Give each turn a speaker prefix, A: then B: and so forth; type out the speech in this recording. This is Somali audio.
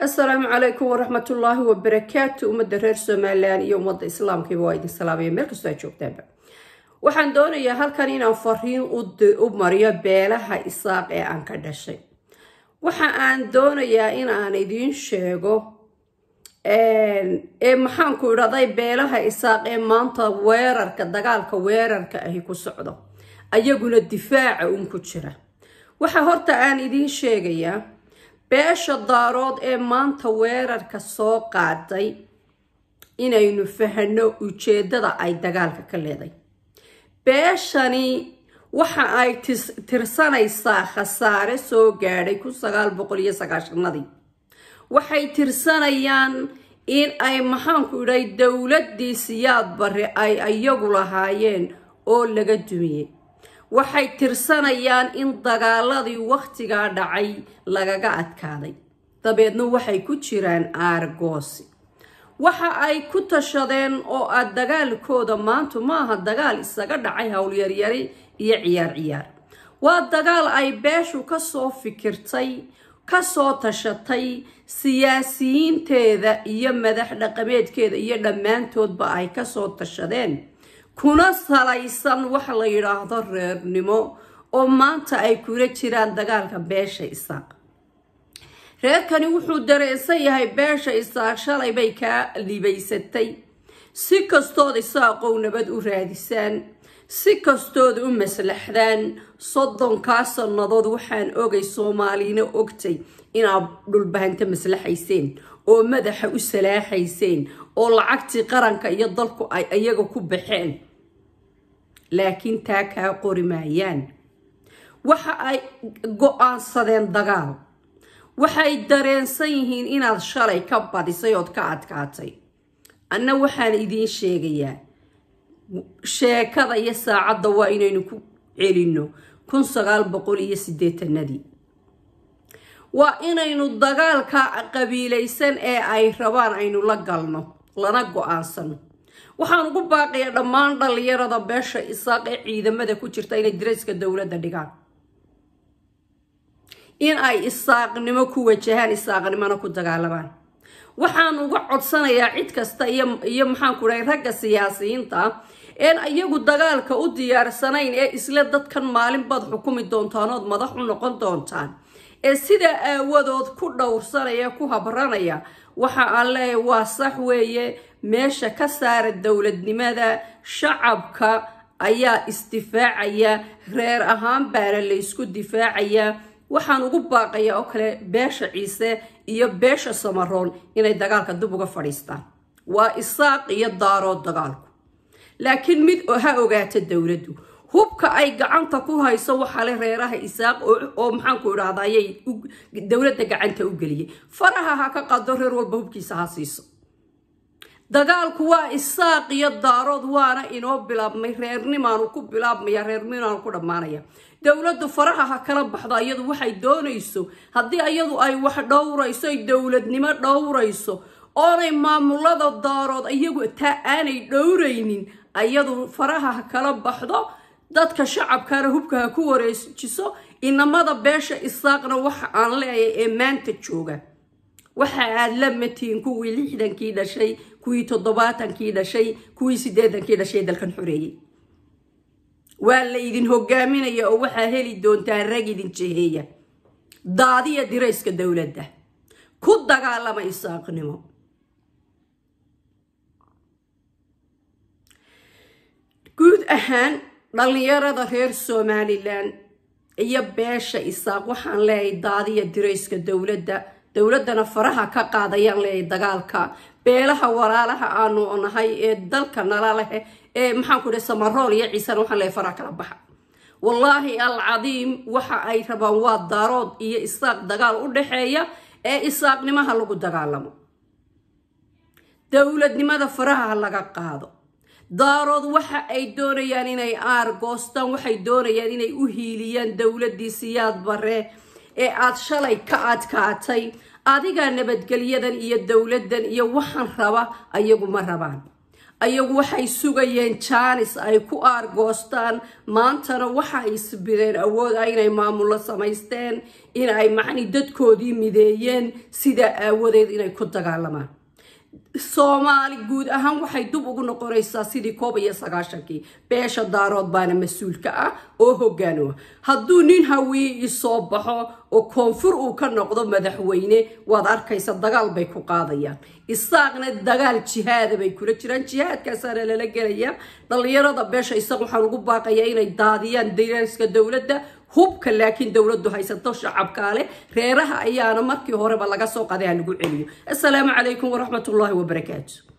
A: assalaamu calaykum waraxmatullaahi wabarakaatu ummadda reer somalilan iyo ummadda islaamkiiba waa idin salaamaya meel kastoo aad joogtaanba waxaan doonayaa halkan inaan fariin u mariyo beelaha isaaq ee aan ka dhashay waxa aan doonayaa in aan idiin sheego ee maxaanku idhahday beelaha isaaq ee maanta weerarka dagaalka weerarka ahi ku socdo ayaguna difaaca un ku jira waxa horta aan idiin sheegayaa beesha daarood ee maanta weerarka soo qaaday inaynu fahanno ujeeddada ay dagaalka ka leeday beeshani waxa ay tirsanaysaa khasaare soo gaadhay kun sagaal sagaashanadii waxay tirsanayaan in ay maxaanku idhay dowladdii siyaad barre ay iyagu lahaayeen oo laga dumiyey waxay tirsanayaan in dagaaladii wakhtigaa dhacay lagaga adkaaday dabeedna waxay ku jiraan aaragoosi waxa ay ku tashadeen oo aad dagaalkooda maantu maaha dagaal isaga dhacay howlyaryari iyo ciyaar ciyaar waa dagaal ay beeshu kasoo fikirtay kasoo tashatay siyaasiyiinteeda iyo madax dhaqameedkeeda iyo dhammaantoodba ay kasoo tashadeen kuna salaysan wax la yidhaahdo reernimo oo maanta ay kula jiraan dagaalka beesha isaaq reerkani wuxuu dareensan yahay beesha isaaq shalay bay kaa libaysatay si kastood isaaqow nabad u raadisaan si kastood u maslaxdaan soddonkaa sannadood waxaan ogay soomaalina ogtay inaad dhulbahanta maslaxayseen oo madaxa u salaaxayseen oo lacagtii qaranka iyo dalku ay iyaga ku baxeen laakiin taa kaa qori maayaan waxa ay go-aansadeen dagaal waxay dareensan yihiin inaad shalay ka badisay ood ka adkaatay anna waxaan idiin sheegayaa sheekada iyo saacadda waa inaynu ku celinno kun sagaal boqol iyo sideetanadii waa inaynu dagaalka qabiilaysan ee ay rabaan aynu la galno lana go-aansano waxaan ugu baaqayaa dhammaan dhallinyarada beesha isaaq ee ciidamada ku jirta inay darayska dowladda dhigaan in ay isaaqnimo ku wajahaan isaaqnimona ku dagaalamaan waxaan uga codsanayaa cid kasta iyo maxaanku dhahay ragga siyaasiyiinta een iyagu dagaalka u diyaarsanayn ee isle dadkan maalinbaad xukumi doontaanood ood madax u noqon doontaan ee sidaa aawadood ku dhowrsanaya ku habranaya waxa aan leeyahay waa sax weeye meesha ka saara dowladnimada shacabka ayaa isdifaacaya reer ahaan baana laysku difaacaya waxaan ugu baaqayaa oo kale beesha ciise iyo beesha samaroon inay dagaalka dib uga fadhiistaan waa isaaq iyo daaroo dagaalku laakiin mid ha ogaata dowladdu hubka ay gacanta ku hayso waxaale reeraha isaaq oo maxaanku idhahda ayay dowladda gacanta u geliyey faraha ha ka qado reer walba hubkiisa ha siiso dagaalku waa isaaq iyo daarood waana inoo bilaabmay reernimaanu ku bilaabmaya reernimaanu ku dhammaanaya dowladdu faraha ha kala baxdo iyadu waxay doonayso haddii iyadu ay wax dhowrayso ay dowladnimo dhowrayso oonay maamulada daarood iyagu taa aanay dhowraynin iyadu faraha ha kala baxdo dadka shacabkaana hubkaha ku wareejiso inamada beesha isaaqna waxa aan leeyahay ee maanta jooga waxa aad la matiin kuwii lixdankii dhashay kuwii toddobaatankii dhashay kuwii sideedankii dhashay dalkan xoreeyey waa la idin hogaaminaya oo waxaa heli doontaa rag idin jeheeya daadiya dirayska dowladda ku dagaalama isaaqnimo guud ahaan dhallinyarada reer somalilan iyo beesha isaaq waxaan leeyahay daadiya dirayska dowladda dowladdana faraha ka qaadayaan leeyahay dagaalka beelaha walaalaha aanu nahay ee dalka nala lehe ee maxaanku idha samarool iyo ciisana waxaan leeyahay faraha kala baxa wallaahi alcadiim waxa ay rabaan waa daarood iyo isaaq dagaal u dhaxeeya ee isaaqnimaha lagu dagaalamo dowladnimada faraha laga qaado daarood waxa ay doonayaan inay aargoostaan waxay doonayaan inay u hiiliyaan dowladii siyaad bare ee aad shalay ka adkaatay adigaa nabadgelyadan iyo dowladdan iyo waxaan raba ayagu ma rabaan ayagu waxay sugayeen jaanis ay ku aargoostaan maantana waxa ay sbireen awood ah inay maamulo samaysteen in ay macni dadkoodii mideeyeen sidaa aawadeed inay ku dagaalamaan soomaali guud ahaan waxay dub ugu noqonaysaa sidii koob iyo sagaashankii beesha daarood baana mas-uulka ah oo hogaano hadduu nin hawiyi soo baxo oo koonfur uu ka noqdo madaxweyne waad arkaysa dagaal bay ku qaadayaan isaaqna dagaal jihaada bay kula jiraan jihaadkaasaana lala gelaya dhallinyarada beesha isaga waxaan ugu baaqayaa inay daadiyaan diraaska dowladda hubka laakiin dowladdu haysato shacabkaale reeraha ayaana markii horeba laga soo qaday ha lagu celiyo assalaamu calaykum waraxmatullaahi wabarakaatu